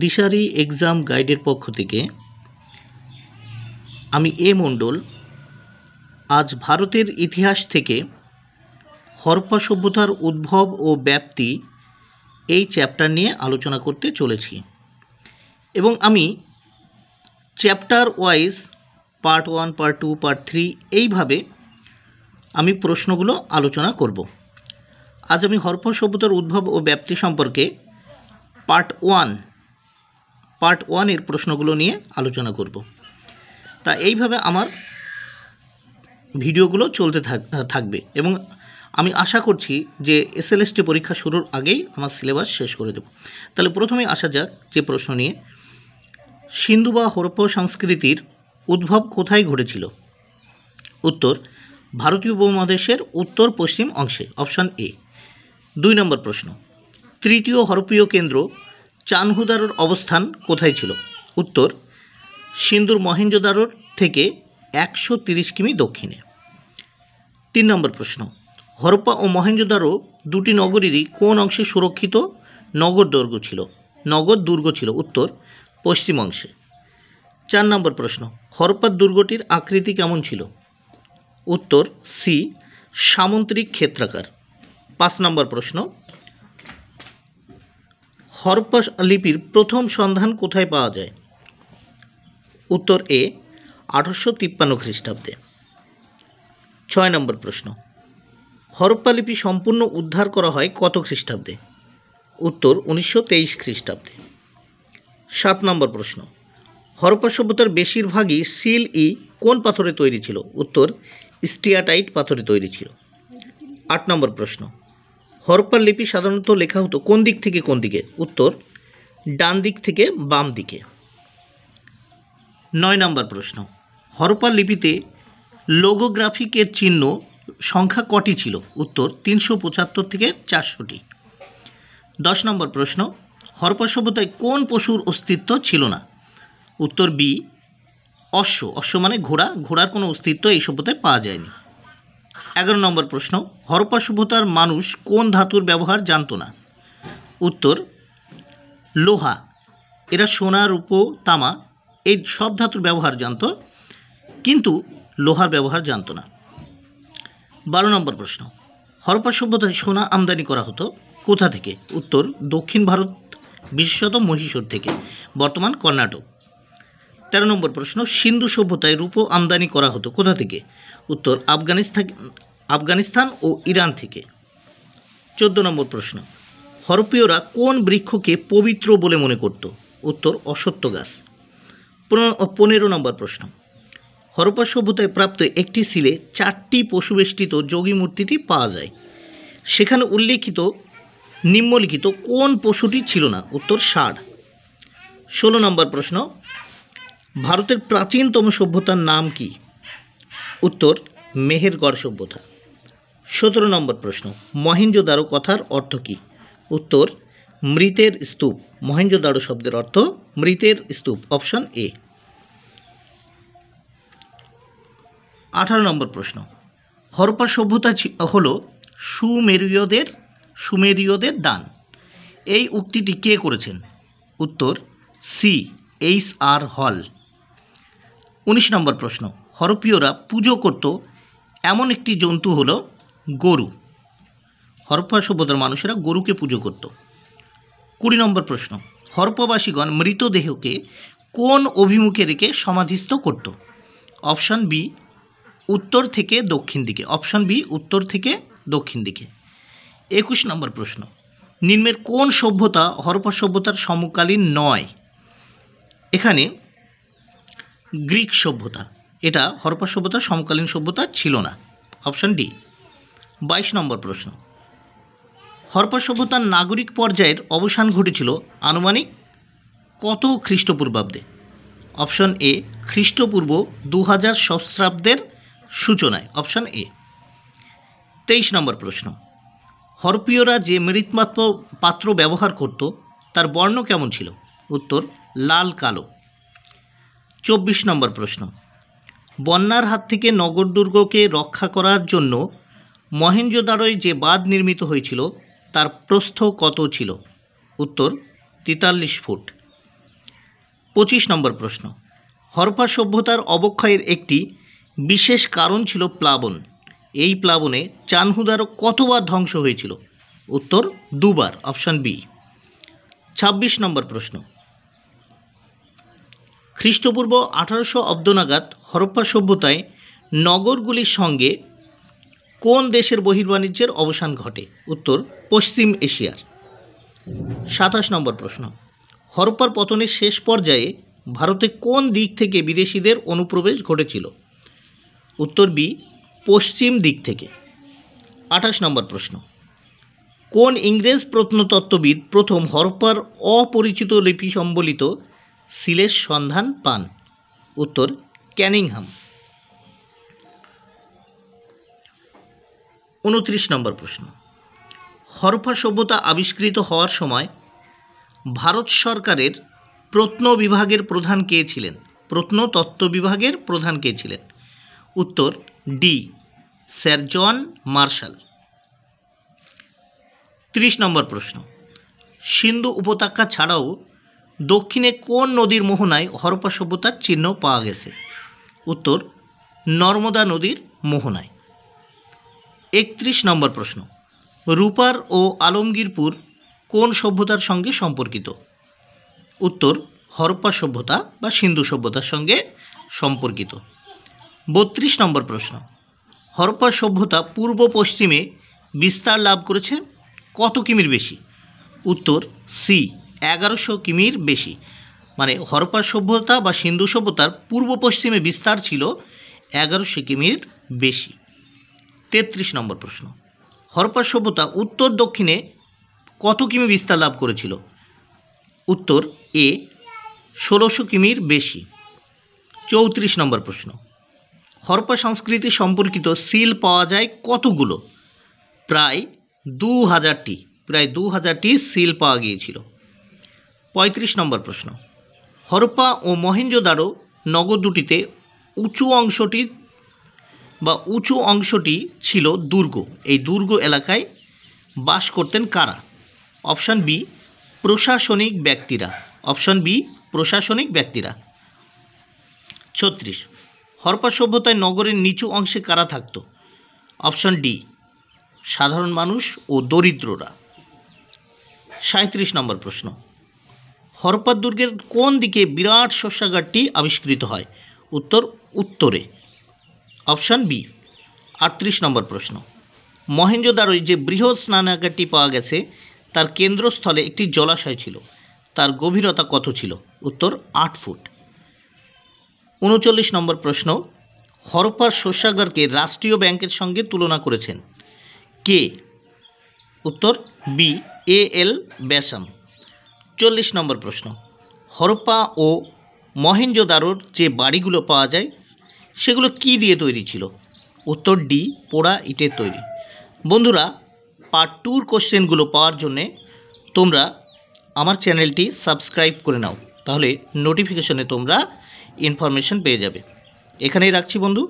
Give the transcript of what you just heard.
দিশারি exam গাইডের পক্ষ থেকে আমি এ মণ্ডল আজ ভারতের ইতিহাস থেকে হরপা সভ্যতার উদ্ভব ও ব্যাপ্তি এই চ্যাপ্টার নিয়ে আলোচনা করতে চলেছি এবং আমি chapter wise part one part two part three এইভাবে আমি প্রশ্নগুলো আলোচনা করব আজ আমি হরপা সভ্যতার উদ্ভব ও ব্যাপ্তি সম্পর্কে পার্ট ওয়ান পার্ট ওয়ানের প্রশ্নগুলো নিয়ে আলোচনা করব তা এইভাবে আমার ভিডিওগুলো চলতে থাকবে এবং আমি আশা করছি যে এসএলএসটি পরীক্ষা শুরুর আগেই আমার সিলেবাস শেষ করে দেব তাহলে প্রথমেই আসা যাক যে প্রশ্ন নিয়ে সিন্ধু বা হরপ্প সংস্কৃতির উদ্ভব কোথায় ঘটেছিল উত্তর ভারতীয় উপমহাদেশের উত্তর পশ্চিম অংশে অপশান এ দুই নম্বর প্রশ্ন তৃতীয় হরপীয় কেন্দ্র চানহুদারোর অবস্থান কোথায় ছিল উত্তর সিন্দুর মহেঞ্জোদারোর থেকে একশো তিরিশ কিমি দক্ষিণে তিন নম্বর প্রশ্ন হরপ্পা ও মহেঞ্জোদারো দুটি নগরীরই কোন অংশে সুরক্ষিত নগর দুর্গ ছিল নগর দুর্গ ছিল উত্তর পশ্চিম অংশে চার নম্বর প্রশ্ন হরপ্পার দুর্গটির আকৃতি কেমন ছিল উত্তর সি সামন্ত্রিক ক্ষেত্রাকার পাঁচ নম্বর প্রশ্ন হরপ্পা লিপির প্রথম সন্ধান কোথায় পাওয়া যায় উত্তর এ আঠারোশো তিপ্পান্ন খ্রিস্টাব্দে ছয় নম্বর প্রশ্ন হরপ্পা লিপি সম্পূর্ণ উদ্ধার করা হয় কত খ্রিস্টাব্দে উত্তর উনিশশো তেইশ খ্রিস্টাব্দে সাত নম্বর প্রশ্ন হরপ্পা সভ্যতার বেশিরভাগই সিল ই কোন পাথরে তৈরি ছিল উত্তর স্টিয়াটাইট পাথরে তৈরি ছিল আট নম্বর প্রশ্ন হরপ্পা লিপি সাধারণত লেখা হতো কোন দিক থেকে কোন দিকে উত্তর ডান দিক থেকে বাম দিকে নয় নম্বর প্রশ্ন হরপ্পা লিপিতে লোগোগ্রাফিকের চিহ্ন সংখ্যা কটি ছিল উত্তর তিনশো পঁচাত্তর থেকে চারশোটি দশ নম্বর প্রশ্ন হরপ্পা সভ্যতায় কোন পশুর অস্তিত্ব ছিল না উত্তর বি অশ্ব অশ্ব মানে ঘোড়া ঘোড়ার কোনো অস্তিত্ব এই সভ্যতায় পাওয়া যায়নি এগারো নম্বর প্রশ্ন হরপ্পা সভ্যতার মানুষ কোন ধাতুর ব্যবহার জানত না উত্তর লোহা এরা সোনা রূপ তামা এই সব ধাতুর ব্যবহার জানত কিন্তু লোহার ব্যবহার জানত না বারো নম্বর প্রশ্ন হরপ্পা সভ্যতায় সোনা আমদানি করা হতো কোথা থেকে উত্তর দক্ষিণ ভারত বিশেষত মহীশূর থেকে বর্তমান কর্ণাটক তেরো নম্বর প্রশ্ন সিন্ধু সভ্যতায় রূপো আমদানি করা হতো কোথা থেকে উত্তর আফগানিস্তান আফগানিস্তান ও ইরান থেকে চোদ্দ নম্বর প্রশ্ন হরপীয়রা কোন বৃক্ষকে পবিত্র বলে মনে করত উত্তর অসত্য গাছ পনেরো নম্বর প্রশ্ন হরপ্পা সভ্যতায় প্রাপ্ত একটি সিলে চারটি পশুবেষ্টিত যোগী মূর্তিটি পাওয়া যায় সেখানে উল্লেখিত নিম্নলিখিত কোন পশুটি ছিল না উত্তর ষাট ষোলো নম্বর প্রশ্ন ভারতের প্রাচীনতম সভ্যতার নাম কী উত্তর মেহেরগড় সভ্যতা সতেরো নম্বর প্রশ্ন দ্বারো কথার অর্থ কী উত্তর মৃতের স্তূপ দ্বারো শব্দের অর্থ মৃতের স্তূপ অপশন এ আঠারো নম্বর প্রশ্ন হরপ্পা সভ্যতা হল সুমেরীয়দের সুমেরীয়দের দান এই উক্তিটি কে করেছেন উত্তর সি এইচ আর হল উনিশ নম্বর প্রশ্ন হরপীয়রা পুজো করত এমন একটি জন্তু হলো গরু হরপ্পা সভ্যতার মানুষেরা গরুকে পুজো করত কুড়ি নম্বর প্রশ্ন হরপবাসীগণ মৃতদেহকে কোন অভিমুখে রেখে সমাধিস্থ করত অপশান বি উত্তর থেকে দক্ষিণ দিকে অপশান বি উত্তর থেকে দক্ষিণ দিকে একুশ নম্বর প্রশ্ন নিম্নের কোন সভ্যতা হরপ্পা সভ্যতার সমকালীন নয় এখানে গ্রিক সভ্যতা এটা হরপা সভ্যতা সমকালীন সভ্যতা ছিল না অপশান ডি বাইশ নম্বর প্রশ্ন হরপা সভ্যতার নাগরিক পর্যায়ের অবসান ঘটেছিল আনুমানিক কত খ্রিস্টপূর্বাব্দে অপশন এ খ্রিস্টপূর্ব দু হাজার সহস্রাব্দের সূচনায় অপশন এ তেইশ নম্বর প্রশ্ন হরপীয়রা যে মৃৎমাত্র পাত্র ব্যবহার করত তার বর্ণ কেমন ছিল উত্তর লাল কালো চব্বিশ নম্বর প্রশ্ন বন্যার হাত থেকে নগর দুর্গকে রক্ষা করার জন্য মহেঞ্জোদারোয় যে বাঁধ নির্মিত হয়েছিল তার প্রস্থ কত ছিল উত্তর তেতাল্লিশ ফুট পঁচিশ নম্বর প্রশ্ন হরপ্পা সভ্যতার অবক্ষয়ের একটি বিশেষ কারণ ছিল প্লাবন এই প্লাবনে চানহুদারো কতবার ধ্বংস হয়েছিল উত্তর দুবার অপশান বি ছাব্বিশ নম্বর প্রশ্ন খ্রিস্টপূর্ব আঠারোশো অব্দ নাগাদ হরপ্পা সভ্যতায় নগরগুলির সঙ্গে কোন দেশের বহির্বাণিজ্যের অবসান ঘটে উত্তর পশ্চিম এশিয়ার সাতাশ নম্বর প্রশ্ন হরপ্পার পতনের শেষ পর্যায়ে ভারতে কোন দিক থেকে বিদেশিদের অনুপ্রবেশ ঘটেছিল উত্তর বি পশ্চিম দিক থেকে আঠাশ নম্বর প্রশ্ন কোন ইংরেজ প্রত্নতত্ত্ববিদ প্রথম হরপ্পার অপরিচিত লিপি সম্বলিত সিলের সন্ধান পান উত্তর ক্যানিংহাম উনত্রিশ নম্বর প্রশ্ন হরফা সভ্যতা আবিষ্কৃত হওয়ার সময় ভারত সরকারের প্রত্ন বিভাগের প্রধান কে ছিলেন প্রত্নতত্ত্ব বিভাগের প্রধান কে ছিলেন উত্তর ডি স্যার জন মার্শাল ত্রিশ নম্বর প্রশ্ন সিন্ধু উপত্যকা ছাড়াও দক্ষিণে কোন নদীর মোহনায় হরপ্পা সভ্যতার চিহ্ন পাওয়া গেছে উত্তর নর্মদা নদীর মোহনায় একত্রিশ নম্বর প্রশ্ন রূপার ও আলমগীরপুর কোন সভ্যতার সঙ্গে সম্পর্কিত উত্তর হরপ্পা সভ্যতা বা সিন্ধু সভ্যতার সঙ্গে সম্পর্কিত বত্রিশ নম্বর প্রশ্ন হরপ্পা সভ্যতা পূর্ব পশ্চিমে বিস্তার লাভ করেছে কত কিমির বেশি উত্তর সি এগারোশো কিমির বেশি মানে হরপ্পা সভ্যতা বা সিন্ধু সভ্যতার পূর্ব পশ্চিমে বিস্তার ছিল এগারোশো কিমির বেশি তেত্রিশ নম্বর প্রশ্ন হরপ্পা সভ্যতা উত্তর দক্ষিণে কত কিমি বিস্তার লাভ করেছিল উত্তর এ ষোলোশো কিমির বেশি চৌত্রিশ নম্বর প্রশ্ন হরপ্পা সংস্কৃতি সম্পর্কিত সিল পাওয়া যায় কতগুলো প্রায় দু হাজারটি প্রায় দু হাজারটি সিল পাওয়া গিয়েছিল পঁয়ত্রিশ নম্বর প্রশ্ন হরপ্পা ও মহেঞ্জোদারো নগর দুটিতে উঁচু অংশটি বা উঁচু অংশটি ছিল দুর্গ এই দুর্গ এলাকায় বাস করতেন কারা অপশান বি প্রশাসনিক ব্যক্তিরা অপশান বি প্রশাসনিক ব্যক্তিরা ছত্রিশ হরপা সভ্যতায় নগরের নিচু অংশে কারা থাকত অপশান ডি সাধারণ মানুষ ও দরিদ্ররা সাঁত্রিশ নম্বর প্রশ্ন হরপ্পা দুর্গের কোন দিকে বিরাট শস্যাগারটি আবিষ্কৃত হয় উত্তর উত্তরে অপশান বি আটত্রিশ নম্বর প্রশ্ন মহেন্দ্রদারোই যে বৃহৎ স্নানাগারটি পাওয়া গেছে তার কেন্দ্রস্থলে একটি জলাশয় ছিল তার গভীরতা কত ছিল উত্তর আট ফুট উনচল্লিশ নম্বর প্রশ্ন হরপ্পার শস্যাগারকে রাষ্ট্রীয় ব্যাংকের সঙ্গে তুলনা করেছেন কে উত্তর বি এ এল ব্যাসাম চল্লিশ নম্বর প্রশ্ন হরপ্পা ও মহেঞ্জোদারোর যে বাড়িগুলো পাওয়া যায় সেগুলো কি দিয়ে তৈরি ছিল উত্তর ডি পোড়া ইটের তৈরি বন্ধুরা পার্ট টুর কোশ্চেনগুলো পাওয়ার জন্যে তোমরা আমার চ্যানেলটি সাবস্ক্রাইব করে নাও তাহলে নোটিফিকেশনে তোমরা ইনফরমেশন পেয়ে যাবে এখানেই রাখছি বন্ধু